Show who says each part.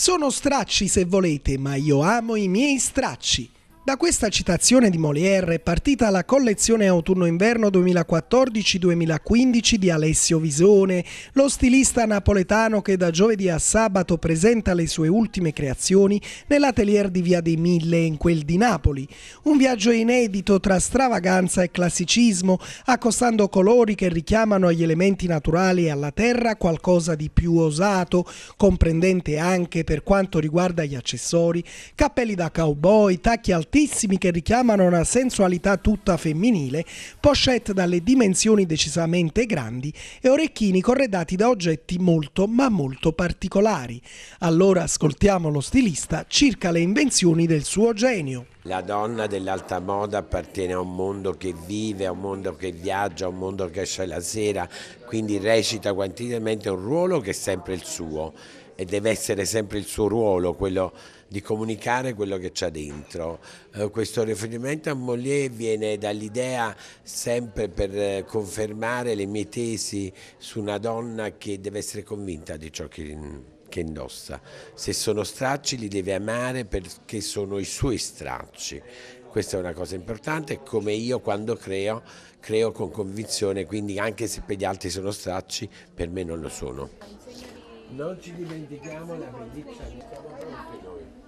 Speaker 1: Sono stracci se volete, ma io amo i miei stracci. Da questa citazione di Molière è partita la collezione autunno-inverno 2014-2015 di Alessio Visone, lo stilista napoletano che da giovedì a sabato presenta le sue ultime creazioni nell'atelier di Via dei Mille in quel di Napoli. Un viaggio inedito tra stravaganza e classicismo, accostando colori che richiamano agli elementi naturali e alla terra qualcosa di più osato, comprendente anche per quanto riguarda gli accessori, cappelli da cowboy, tacchi altissimi elevatissimi che richiamano una sensualità tutta femminile, pochette dalle dimensioni decisamente grandi e orecchini corredati da oggetti molto ma molto particolari. Allora ascoltiamo lo stilista circa le invenzioni del suo genio.
Speaker 2: La donna dell'alta moda appartiene a un mondo che vive, a un mondo che viaggia, a un mondo che esce la sera, quindi recita quantitativamente un ruolo che è sempre il suo e deve essere sempre il suo ruolo, quello di comunicare quello che c'è dentro. Eh, questo riferimento a Mollier viene dall'idea, sempre per eh, confermare le mie tesi, su una donna che deve essere convinta di ciò che che indossa. Se sono stracci li deve amare perché sono i suoi stracci. Questa è una cosa importante, come io quando creo, creo con convinzione, quindi anche se per gli altri sono stracci, per me non lo sono. Non ci dimentichiamo la bellezza che siamo noi.